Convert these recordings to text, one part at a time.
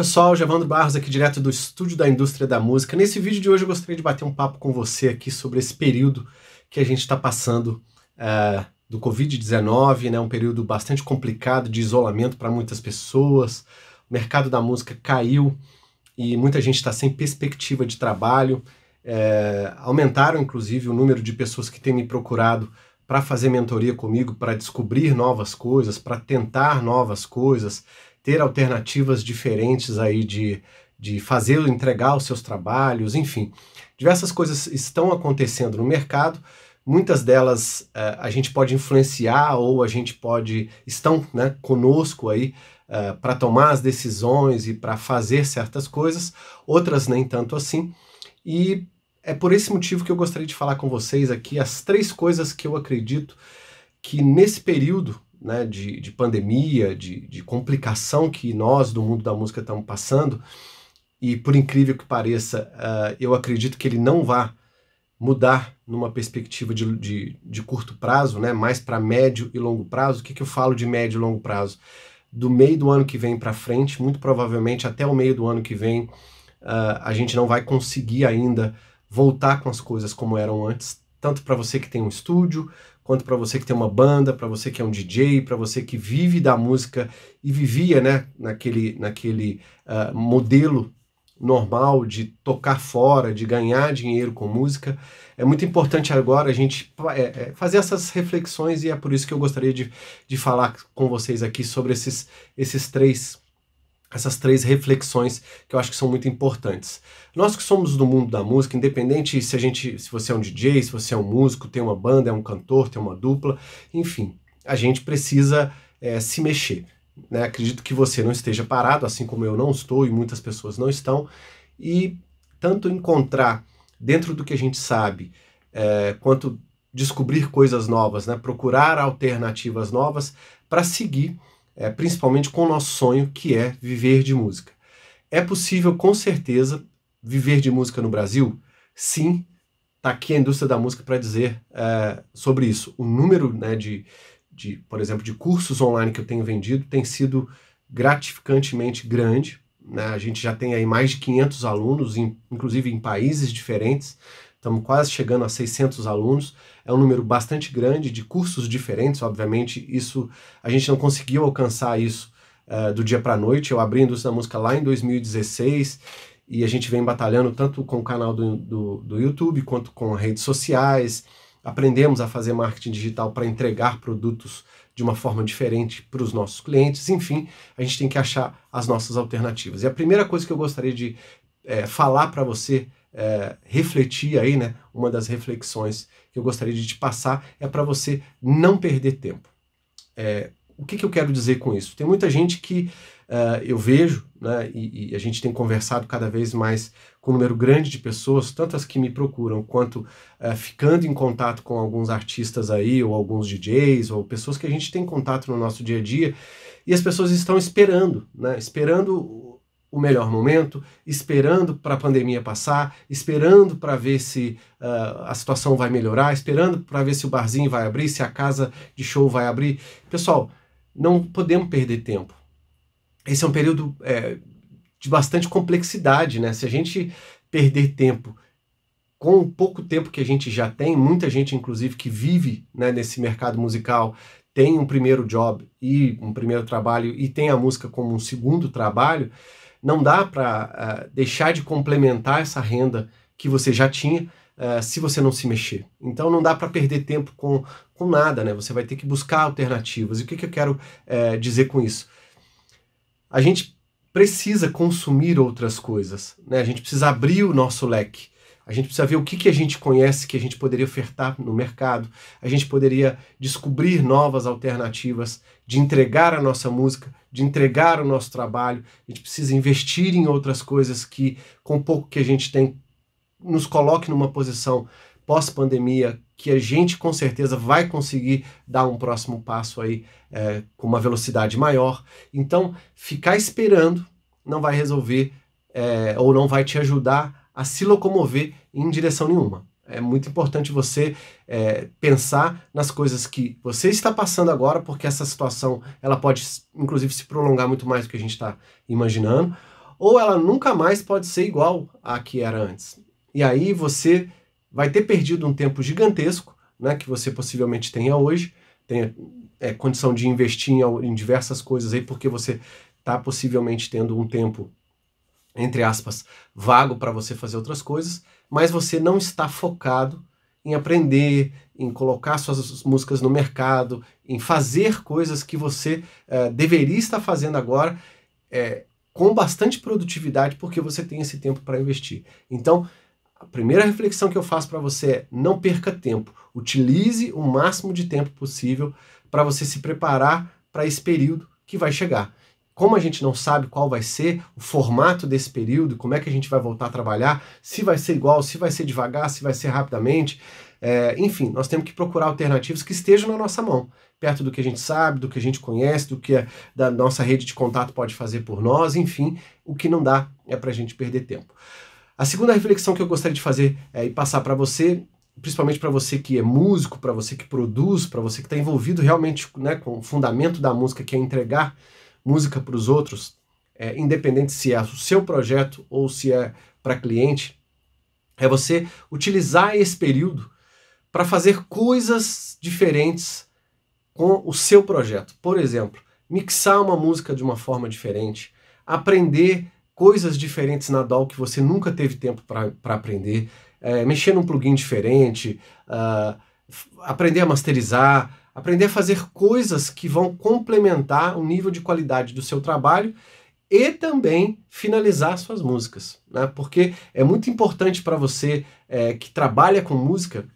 pessoal, Javandro Barros aqui direto do Estúdio da Indústria da Música. Nesse vídeo de hoje eu gostaria de bater um papo com você aqui sobre esse período que a gente está passando uh, do Covid-19, né? um período bastante complicado de isolamento para muitas pessoas. O mercado da música caiu e muita gente está sem perspectiva de trabalho. Eh, aumentaram, inclusive, o número de pessoas que têm me procurado para fazer mentoria comigo, para descobrir novas coisas, para tentar novas coisas, ter alternativas diferentes aí de, de fazer, entregar os seus trabalhos, enfim. Diversas coisas estão acontecendo no mercado, muitas delas uh, a gente pode influenciar ou a gente pode, estão né, conosco aí uh, eh, para tomar as decisões e para fazer certas coisas, outras nem tanto assim. E é por esse motivo que eu gostaria de falar com vocês aqui as três coisas que eu acredito que nesse período né, de, de pandemia, de, de complicação que nós do mundo da música estamos passando, e por incrível que pareça, uh, eu acredito que ele não vá mudar numa perspectiva de, de, de curto prazo, né, mais para médio e longo prazo. O que, que eu falo de médio e longo prazo? Do meio do ano que vem para frente, muito provavelmente até o meio do ano que vem, uh, a gente não vai conseguir ainda voltar com as coisas como eram antes, tanto para você que tem um estúdio, quanto para você que tem uma banda, para você que é um DJ, para você que vive da música e vivia, né, naquele, naquele uh, modelo normal de tocar fora, de ganhar dinheiro com música. É muito importante agora a gente é, é, fazer essas reflexões e é por isso que eu gostaria de, de falar com vocês aqui sobre esses, esses três essas três reflexões que eu acho que são muito importantes. Nós que somos do mundo da música, independente se a gente, se você é um DJ, se você é um músico, tem uma banda, é um cantor, tem uma dupla, enfim, a gente precisa é, se mexer. Né? Acredito que você não esteja parado, assim como eu não estou e muitas pessoas não estão, e tanto encontrar dentro do que a gente sabe, é, quanto descobrir coisas novas, né? procurar alternativas novas para seguir é, principalmente com o nosso sonho, que é viver de música. É possível, com certeza, viver de música no Brasil? Sim, está aqui a indústria da música para dizer é, sobre isso. O número né, de, de, por exemplo, de cursos online que eu tenho vendido tem sido gratificantemente grande. Né? A gente já tem aí mais de 500 alunos, em, inclusive em países diferentes, estamos quase chegando a 600 alunos. É um número bastante grande de cursos diferentes, obviamente. Isso a gente não conseguiu alcançar isso uh, do dia para a noite. Eu abri a indústria da música lá em 2016 e a gente vem batalhando tanto com o canal do, do, do YouTube quanto com redes sociais. Aprendemos a fazer marketing digital para entregar produtos de uma forma diferente para os nossos clientes. Enfim, a gente tem que achar as nossas alternativas. E a primeira coisa que eu gostaria de é, falar para você é, refletir aí, né? Uma das reflexões que eu gostaria de te passar é para você não perder tempo. É, o que, que, eu quero dizer com isso? Tem muita gente que uh, eu vejo, né, e, e, a gente tem conversado cada vez mais com um número grande de pessoas, tanto as que me procuram quanto uh, ficando em contato com alguns artistas aí, ou alguns DJs, ou pessoas que a gente tem contato no nosso dia a dia, e as pessoas estão esperando, né, esperando o melhor momento, esperando para a pandemia passar, esperando para ver se uh, a situação vai melhorar, esperando para ver se o barzinho vai abrir, se a casa de show vai abrir. Pessoal, não podemos perder tempo. Esse é um período é, de bastante complexidade, né? Se a gente perder tempo com o pouco tempo que a gente já tem, muita gente, inclusive, que vive né, nesse mercado musical, tem um primeiro job e um primeiro trabalho e tem a música como um segundo trabalho não dá para uh, eh, deixar de complementar essa renda que você já tinha uh, se você não se mexer. Então não dá para perder tempo com, com nada, né? Você vai ter que buscar alternativas. E o que, que eu quero uh, dizer com isso? A gente precisa consumir outras coisas, né? A gente precisa abrir o nosso leque. A gente precisa ver o que, que a gente conhece que a gente poderia ofertar no mercado. A gente poderia descobrir novas alternativas de entregar a nossa música, de entregar o nosso trabalho. A gente precisa investir em outras coisas que, com o pouco que a gente tem, nos coloque numa posição pós-pandemia que a gente com certeza vai conseguir dar um próximo passo aí é, com uma velocidade maior. Então, ficar esperando não vai resolver é, ou não vai te ajudar a se locomover em direção nenhuma. É muito importante você é, pensar nas coisas que você está passando agora, porque essa situação ela pode, inclusive, se prolongar muito mais do que a gente está imaginando, ou ela nunca mais pode ser igual à que era antes. E aí você vai ter perdido um tempo gigantesco, né, que você possivelmente tenha hoje, tenha é, condição de investir em, em diversas coisas aí, porque você está possivelmente tendo um tempo entre aspas, vago para você fazer outras coisas, mas você não está focado em aprender, em colocar suas músicas no mercado, em fazer coisas que você eh, deveria estar fazendo agora é, com bastante produtividade, porque você tem esse tempo para investir. Então, a primeira reflexão que eu faço para você é não perca tempo. Utilize o máximo de tempo possível para você se preparar para esse período que vai chegar como a gente não sabe qual vai ser o formato desse período, como é que a gente vai voltar a trabalhar, se vai ser igual, se vai ser devagar, se vai ser rapidamente. É, enfim, nós temos que procurar alternativas que estejam na nossa mão, perto do que a gente sabe, do que a gente conhece, do que a da nossa rede de contato pode fazer por nós, enfim, o que não dá é para a gente perder tempo. A segunda reflexão que eu gostaria de fazer é, e passar para você principalmente para você que é músico, para você que produz, para você que está envolvido realmente né, com o fundamento da música, que é entregar música para os outros, é, independente se é o seu projeto ou se é para cliente, é você utilizar esse período para fazer coisas diferentes com o seu projeto. Por exemplo, mixar uma música de uma forma diferente, aprender coisas diferentes na DAW que você nunca teve tempo para aprender, é, mexer num plugin diferente, uh, aprender a masterizar, aprender a fazer coisas que vão complementar o nível de qualidade do seu trabalho e também finalizar suas músicas, né? Porque é muito importante para você é, que trabalha com música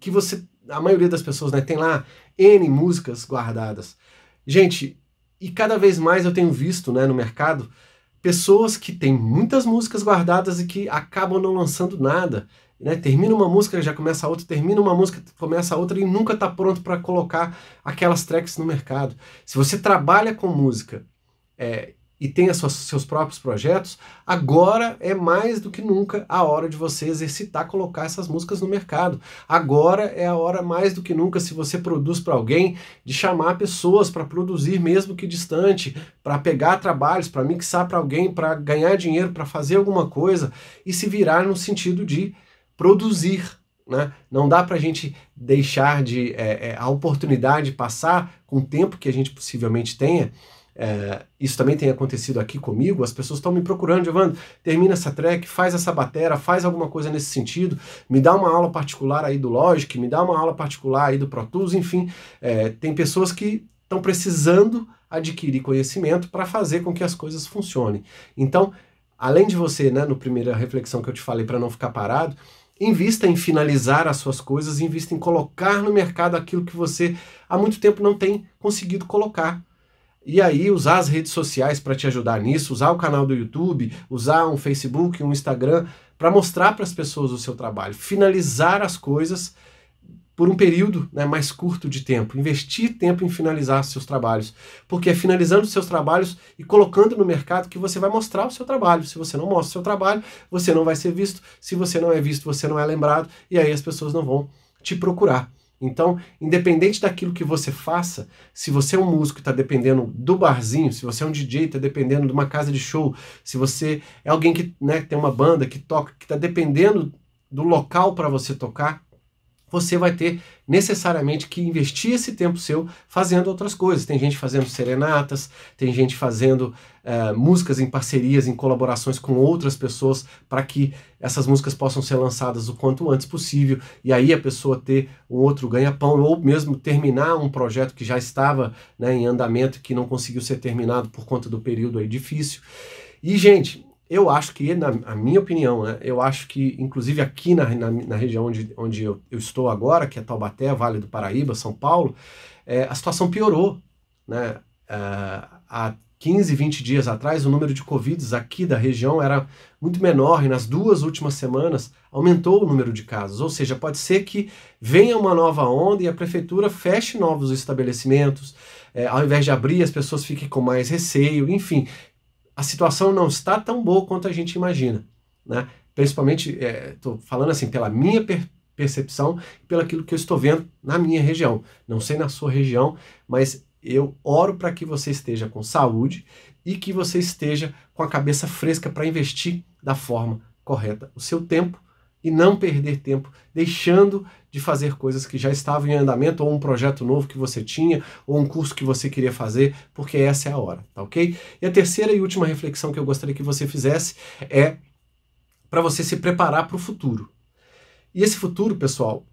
que você, a maioria das pessoas, né, tem lá n músicas guardadas. Gente, e cada vez mais eu tenho visto, né, no mercado pessoas que têm muitas músicas guardadas e que acabam não lançando nada. Né? Termina uma música, já começa outra, termina uma música, começa outra e nunca está pronto para colocar aquelas tracks no mercado. Se você trabalha com música é, e tem suas, seus próprios projetos, agora é mais do que nunca a hora de você exercitar, colocar essas músicas no mercado. Agora é a hora mais do que nunca, se você produz para alguém, de chamar pessoas para produzir, mesmo que distante, para pegar trabalhos, para mixar para alguém, para ganhar dinheiro, para fazer alguma coisa e se virar no sentido de produzir. Né? Não dá para a gente deixar de é, é, a oportunidade passar com o tempo que a gente possivelmente tenha. É, isso também tem acontecido aqui comigo. As pessoas estão me procurando, Evandro, termina essa track, faz essa batera, faz alguma coisa nesse sentido, me dá uma aula particular aí do Logic, me dá uma aula particular aí do Pro Tools, enfim. É, tem pessoas que estão precisando adquirir conhecimento para fazer com que as coisas funcionem. Então, além de você, né, no primeira reflexão que eu te falei para não ficar parado, Invista em finalizar as suas coisas, invista em colocar no mercado aquilo que você há muito tempo não tem conseguido colocar. E aí, usar as redes sociais para te ajudar nisso, usar o canal do YouTube, usar um Facebook, um Instagram, para mostrar para as pessoas o seu trabalho, finalizar as coisas por um período né, mais curto de tempo. Investir tempo em finalizar seus trabalhos. Porque é finalizando seus trabalhos e colocando no mercado que você vai mostrar o seu trabalho. Se você não mostra o seu trabalho, você não vai ser visto. Se você não é visto, você não é lembrado. E aí as pessoas não vão te procurar. Então, independente daquilo que você faça, se você é um músico e está dependendo do barzinho, se você é um DJ e está dependendo de uma casa de show, se você é alguém que né, tem uma banda que toca, que está dependendo do local para você tocar, você vai ter necessariamente que investir esse tempo seu fazendo outras coisas. Tem gente fazendo serenatas, tem gente fazendo uh, músicas em parcerias, em colaborações com outras pessoas, para que essas músicas possam ser lançadas o quanto antes possível, e aí a pessoa ter um outro ganha-pão, ou mesmo terminar um projeto que já estava né, em andamento, que não conseguiu ser terminado por conta do período aí difícil. E, gente, eu acho que, na a minha opinião, né, eu acho que, inclusive aqui na, na, na região onde, onde eu, eu, estou agora, que é Taubaté, Vale do Paraíba, São Paulo, é, a situação piorou. Né? É, há 15, 20 dias atrás, o número de Covid aqui da região era muito menor e nas duas últimas semanas aumentou o número de casos. Ou seja, pode ser que venha uma nova onda e a prefeitura feche novos estabelecimentos, é, ao invés de abrir, as pessoas fiquem com mais receio, enfim a situação não está tão boa quanto a gente imagina, né? Principalmente, estou é, falando assim, pela minha per percepção, pelo aquilo que eu estou vendo na minha região. Não sei na sua região, mas eu oro para que você esteja com saúde e que você esteja com a cabeça fresca para investir da forma correta o seu tempo, e não perder tempo deixando de fazer coisas que já estavam em andamento, ou um projeto novo que você tinha, ou um curso que você queria fazer, porque essa é a hora, tá ok? E a terceira e última reflexão que eu gostaria que você fizesse é para você se preparar para o futuro. E esse futuro, pessoal,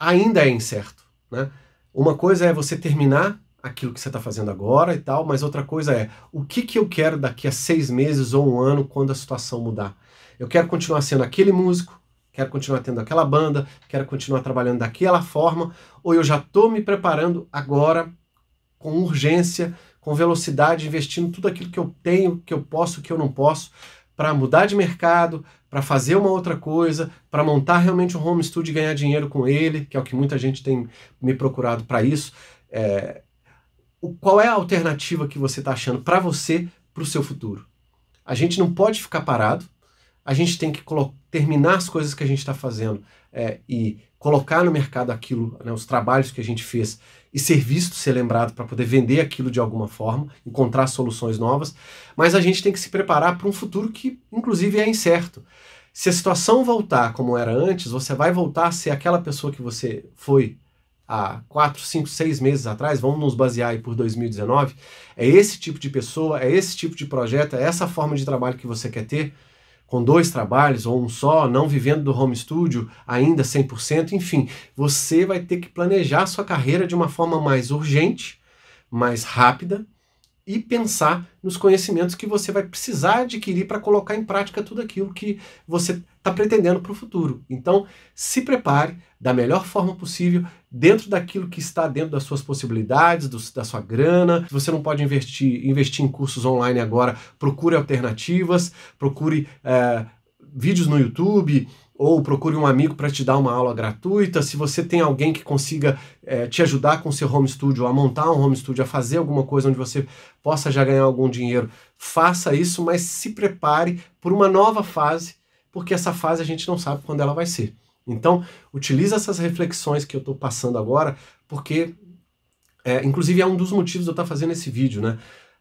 ainda é incerto, né? Uma coisa é você terminar aquilo que você está fazendo agora e tal, mas outra coisa é o que, que eu quero daqui a seis meses ou um ano quando a situação mudar. Eu quero continuar sendo aquele músico, quero continuar tendo aquela banda, quero continuar trabalhando daquela forma, ou eu já estou me preparando agora com urgência, com velocidade, investindo tudo aquilo que eu tenho, que eu posso, que eu não posso, para mudar de mercado, para fazer uma outra coisa, para montar realmente um home studio e ganhar dinheiro com ele, que é o que muita gente tem me procurado para isso. É, o, qual é a alternativa que você está achando para você, para o seu futuro? A gente não pode ficar parado, a gente tem que terminar as coisas que a gente está fazendo é, e colocar no mercado aquilo, né, os trabalhos que a gente fez e ser visto, ser lembrado para poder vender aquilo de alguma forma, encontrar soluções novas, mas a gente tem que se preparar para um futuro que, inclusive, é incerto. Se a situação voltar como era antes, você vai voltar a ser aquela pessoa que você foi há 4, 5, 6 meses atrás, vamos nos basear aí por 2019, é esse tipo de pessoa, é esse tipo de projeto, é essa forma de trabalho que você quer ter? com dois trabalhos ou um só, não vivendo do home studio ainda 100%, enfim, você vai ter que planejar sua carreira de uma forma mais urgente, mais rápida e pensar nos conhecimentos que você vai precisar adquirir para colocar em prática tudo aquilo que você está pretendendo para o futuro. Então, se prepare da melhor forma possível, dentro daquilo que está dentro das suas possibilidades, do, da sua grana. Se você não pode investir, investir em cursos online agora, procure alternativas, procure é, vídeos no YouTube, ou procure um amigo para te dar uma aula gratuita. Se você tem alguém que consiga é, te ajudar com seu home studio, a montar um home studio, a fazer alguma coisa onde você possa já ganhar algum dinheiro, faça isso, mas se prepare por uma nova fase porque essa fase a gente não sabe quando ela vai ser. Então, utiliza essas reflexões que eu estou passando agora, porque, é, inclusive, é um dos motivos de eu estar tá fazendo esse vídeo, né?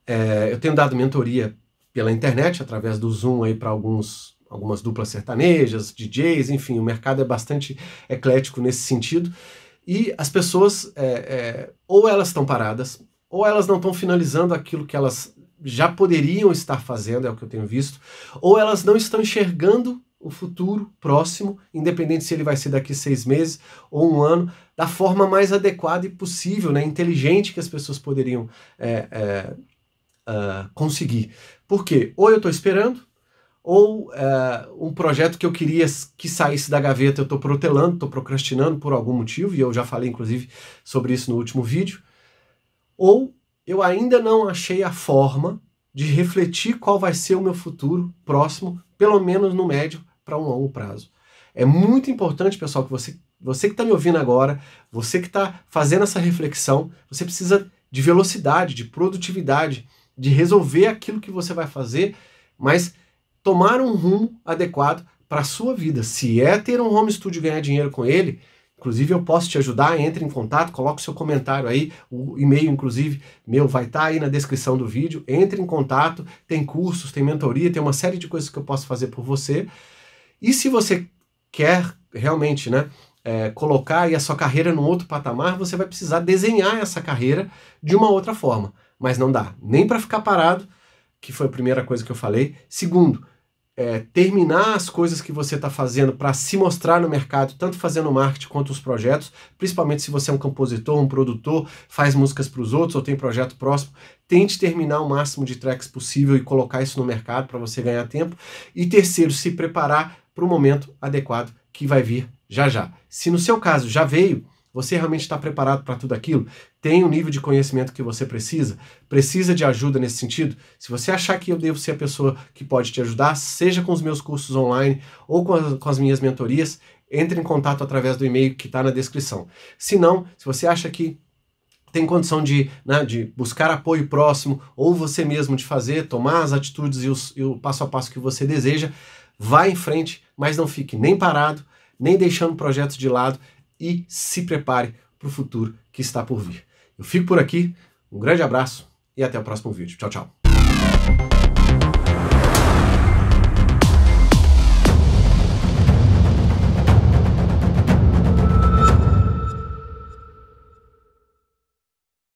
É, eu tenho dado mentoria pela internet, através do Zoom aí para alguns algumas duplas sertanejas, DJs, enfim, o mercado é bastante eclético nesse sentido. E as pessoas, é, é, ou elas estão paradas, ou elas não estão finalizando aquilo que elas já poderiam estar fazendo, é o que eu tenho visto, ou elas não estão enxergando o futuro próximo, independente se ele vai ser daqui seis meses ou um ano, da forma mais adequada e possível, né, inteligente que as pessoas poderiam é, é, uh, conseguir. Porque ou eu estou esperando, ou é, um projeto que eu queria que saísse da gaveta, eu estou protelando, estou procrastinando por algum motivo, e eu já falei inclusive sobre isso no último vídeo, ou eu ainda não achei a forma de refletir qual vai ser o meu futuro próximo, pelo menos no médio para um longo prazo. É muito importante, pessoal, que você, você que está me ouvindo agora, você que está fazendo essa reflexão, você precisa de velocidade, de produtividade, de resolver aquilo que você vai fazer, mas tomar um rumo adequado para a sua vida. Se é ter um home studio e ganhar dinheiro com ele, inclusive eu posso te ajudar, entre em contato, coloque seu comentário aí, o e-mail inclusive meu vai estar tá aí na descrição do vídeo. Entre em contato, tem cursos, tem mentoria, tem uma série de coisas que eu posso fazer por você. E se você quer realmente, né? É, colocar aí a sua carreira num outro patamar, você vai precisar desenhar essa carreira de uma outra forma. Mas não dá nem para ficar parado, que foi a primeira coisa que eu falei. Segundo, é, terminar as coisas que você está fazendo para se mostrar no mercado, tanto fazendo marketing quanto os projetos, principalmente se você é um compositor, um produtor, faz músicas para os outros ou tem projeto próximo. Tente terminar o máximo de tracks possível e colocar isso no mercado para você ganhar tempo. E terceiro, se preparar para o momento adequado que vai vir já já. Se no seu caso já veio, você realmente está preparado para tudo aquilo? Tem o nível de conhecimento que você precisa? Precisa de ajuda nesse sentido? Se você achar que eu devo ser a pessoa que pode te ajudar, seja com os meus cursos online ou com, com as minhas mentorias, entre em contato através do e-mail que está na descrição. Se não, se você acha que tem condição de, né, de buscar apoio próximo ou você mesmo de fazer, tomar as atitudes e, os, e o passo a passo que você deseja, Vá em frente, mas não fique nem parado, nem deixando projetos de lado e se prepare para o futuro que está por vir. Eu fico por aqui, um grande abraço e até o próximo vídeo. Tchau, tchau.